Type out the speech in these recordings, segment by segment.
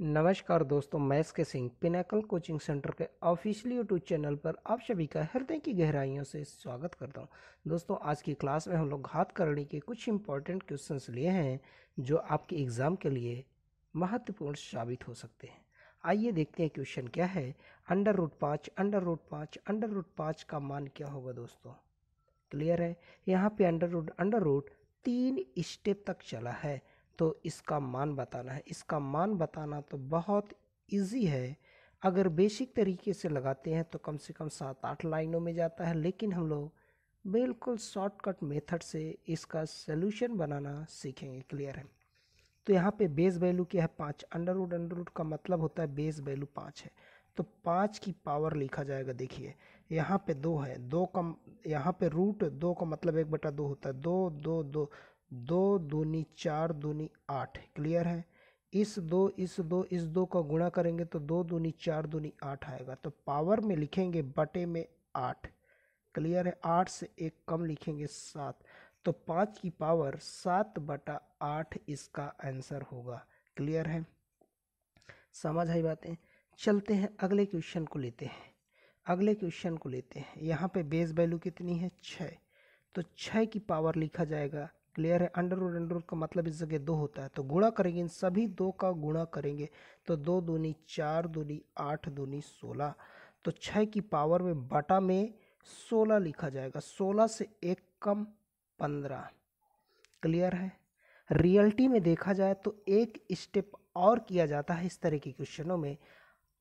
नमस्कार दोस्तों मैं K Singh pinnacle coaching centre के ऑफिशियल यूट्यूब चैनल पर आप सभी का हृदय की गहराइयों से स्वागत करता हूं दोस्तों आज की क्लास में हम लोग घात करने के कुछ इंपॉर्टेंट क्वेश्चंस लिए हैं जो आपके एग्ज़ाम के लिए महत्वपूर्ण साबित हो सकते हैं आइए देखते हैं क्वेश्चन क्या है अंडर रूट पाँच अंडर रूट पाँच अंडर रूट पाँच का मान क्या होगा दोस्तों क्लियर है यहाँ पे अंडर रूट अंडर रूट तीन स्टेप तक चला है तो इसका मान बताना है इसका मान बताना तो बहुत इजी है अगर बेसिक तरीके से लगाते हैं तो कम से कम सात आठ लाइनों में जाता है लेकिन हम लोग बिल्कुल शॉर्टकट मेथड से इसका सोल्यूशन बनाना सीखेंगे क्लियर है तो यहाँ पे बेस वैल्यू क्या है पाँच अंडर रूट अंडर रूट का मतलब होता है बेस वैल्यू पाँच है तो पाँच की पावर लिखा जाएगा देखिए यहाँ पे दो है दो का यहाँ पे रूट दो का मतलब एक बटा दो होता है दो दो दो दो दूनी चार दूनी आठ क्लियर है इस दो इस दो इस दो का गुणा करेंगे तो दो दूनी चार दूनी आठ आएगा तो पावर में लिखेंगे बटे में आठ क्लियर है आठ से एक कम लिखेंगे सात तो पाँच की पावर सात बटा आठ इसका आंसर होगा क्लियर है समझ आई बातें चलते हैं अगले क्वेश्चन को लेते हैं अगले क्वेश्चन को लेते हैं यहाँ पे बेस वैल्यू कितनी है छः तो छः की पावर लिखा जाएगा क्लियर है अंडर रूट अंडर रूट का मतलब इस जगह दो होता है तो गुणा करेंगे इन सभी दो का गुणा करेंगे तो दो दूनी चार दूनी आठ दूनी सोलह तो छः की पावर में बटा में सोलह लिखा जाएगा सोलह से एक कम पंद्रह क्लियर है रियलिटी में देखा जाए तो एक स्टेप और किया जाता है इस तरह के क्वेश्चनों में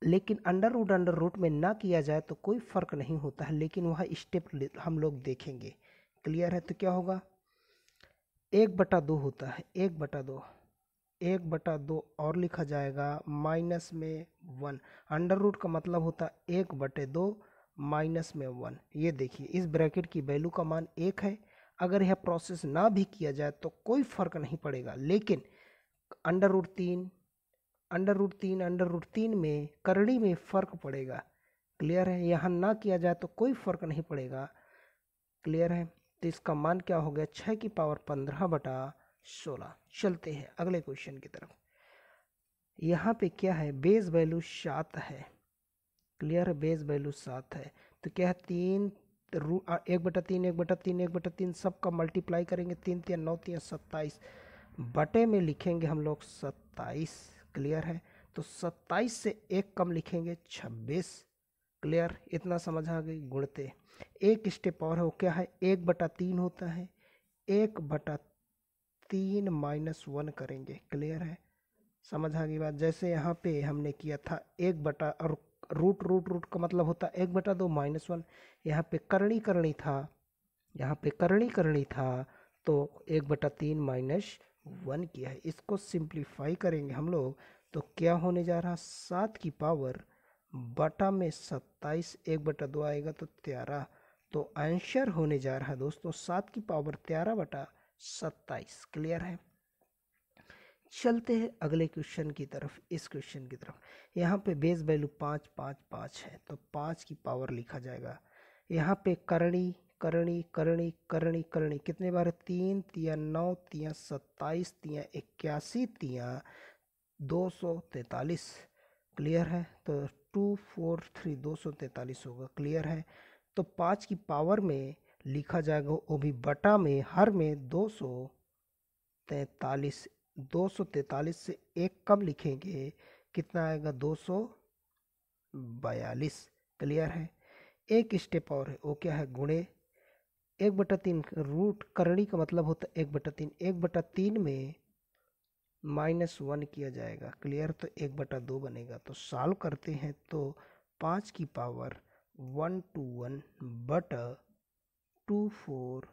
लेकिन अंडर रूट अंडर रूट में ना किया जाए तो कोई फ़र्क नहीं होता है लेकिन वह स्टेप हम लोग देखेंगे क्लियर है तो क्या होगा एक बटा दो होता है एक बटा दो एक बटा दो और लिखा जाएगा माइनस में वन अंडर रूट का मतलब होता है एक बटे दो माइनस में वन ये देखिए इस ब्रैकेट की वैल्यू का मान एक है अगर यह प्रोसेस ना भी किया जाए तो कोई फ़र्क नहीं पड़ेगा लेकिन अंडर रूट तीन अंडर रूट तीन अंडर रूट तीन में करड़ी में फ़र्क पड़ेगा क्लियर है यहाँ ना किया जाए तो कोई फ़र्क नहीं पड़ेगा क्लियर है तो इसका मान क्या हो गया छः की पावर पंद्रह बटा सोलह चलते हैं अगले क्वेश्चन की तरफ यहाँ पे क्या है बेस वैल्यू सात है क्लियर बेस वैल्यू सात है तो क्या है तीन रू एक बटा तीन एक बटा तीन एक बटा तीन सब का मल्टीप्लाई करेंगे तीन तीन नौ तीन सत्ताईस बटे में लिखेंगे हम लोग सत्ताईस क्लियर है तो सत्ताईस से एक कम लिखेंगे छब्बीस क्लियर इतना समझ आ गई गुणते एक स्टेप और हो क्या है एक बटा तीन होता है एक बटा तीन माइनस वन करेंगे क्लियर है समझ आ गई बात जैसे यहाँ पे हमने किया था एक बटा और रूट रूट रूट का मतलब होता एक बटा दो माइनस वन यहाँ पे करणी करणी था यहाँ पे करणी करणी था तो एक बटा तीन माइनस वन किया है इसको सिंप्लीफाई करेंगे हम लोग तो क्या होने जा रहा सात की पावर बटा में सत्ताईस एक बटा दो आएगा तो तेरह तो आंसर होने जा रहा है दोस्तों सात की पावर तेरह बटा सत्ताईस क्लियर है चलते हैं अगले क्वेश्चन की तरफ इस क्वेश्चन की तरफ यहाँ पे बेस वैल्यू पाँच पाँच पाँच है तो पाँच की पावर लिखा जाएगा यहाँ पे करणी करणी करणी करणी करणी कितने बार है तीन तिया नौ तिया सत्ताईस तिया इक्यासी तिया दो सौ तैंतालीस क्लियर है तो टू फोर थ्री दो सौ तैंतालीस होगा क्लियर है तो पाँच की पावर में लिखा जाएगा वो भी बटा में हर में दो सौ तैंतालीस दो सौ तैंतालीस से एक कम लिखेंगे कितना आएगा दो सौ बयालीस क्लियर है एक स्टेप और है वो क्या है गुणे एक बटा तीन रूट करणी का मतलब होता है एक बटा तीन एक बटा तीन में माइनस वन किया जाएगा क्लियर तो एक बटा दो बनेगा तो सॉल्व करते हैं तो पाँच की पावर वन टू वन बटा टू फोर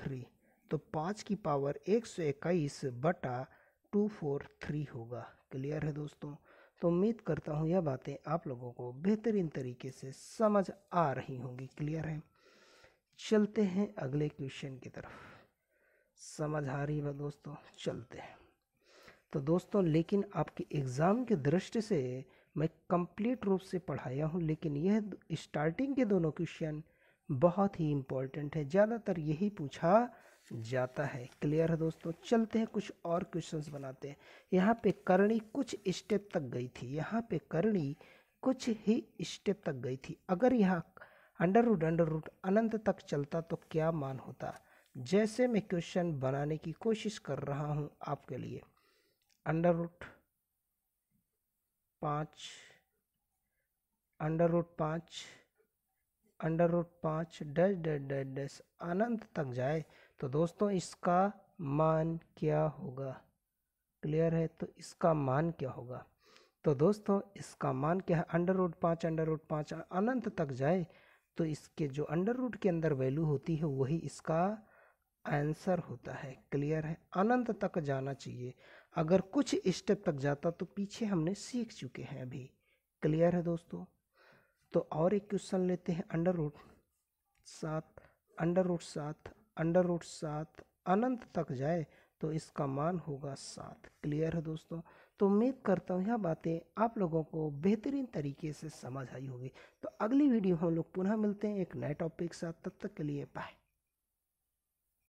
थ्री तो पाँच की पावर एक सौ इक्कीस बटा टू फोर थ्री होगा क्लियर है दोस्तों तो उम्मीद करता हूँ यह बातें आप लोगों को बेहतरीन तरीके से समझ आ रही होंगी क्लियर है चलते हैं अगले क्वेश्चन की तरफ समझ आ रही है दोस्तों चलते हैं तो दोस्तों लेकिन आपके एग्ज़ाम के दृष्टि से मैं कंप्लीट रूप से पढ़ाया हूँ लेकिन यह स्टार्टिंग के दोनों क्वेश्चन बहुत ही इम्पोर्टेंट है ज़्यादातर यही पूछा जाता है क्लियर है दोस्तों चलते हैं कुछ और क्वेश्चंस बनाते हैं यहाँ पे करणी कुछ स्टेप तक गई थी यहाँ पे करणी कुछ ही स्टेप तक गई थी अगर यहाँ अंडर रूट अंडर रूट अनंत तक चलता तो क्या मान होता जैसे मैं क्वेश्चन बनाने की कोशिश कर रहा हूँ आपके लिए अंडर रूट पाँच अंडर रूट पाँच अंडर रूट पाँच डैश डैश डैश डैश अनंत तक जाए तो दोस्तों इसका मान क्या होगा क्लियर है तो इसका मान क्या होगा तो दोस्तों इसका मान क्या है अंडर रूट पाँच अंडर रूट पाँच अनंत तक जाए तो इसके जो अंडर रूट के अंदर वैल्यू होती है वही इसका आंसर होता है क्लियर है अनंत तक जाना चाहिए अगर कुछ स्टेप तक जाता तो पीछे हमने सीख चुके हैं अभी क्लियर है दोस्तों तो और एक क्वेश्चन लेते हैं अंडर रूट सात अंडर रूट सात अंडर रूट सात अनंत तक जाए तो इसका मान होगा सात क्लियर है दोस्तों तो उम्मीद करता हूँ यह बातें आप लोगों को बेहतरीन तरीके से समझ आई होगी तो अगली वीडियो हम लोग पुनः मिलते हैं एक नए टॉपिक के साथ तब तक के लिए बाय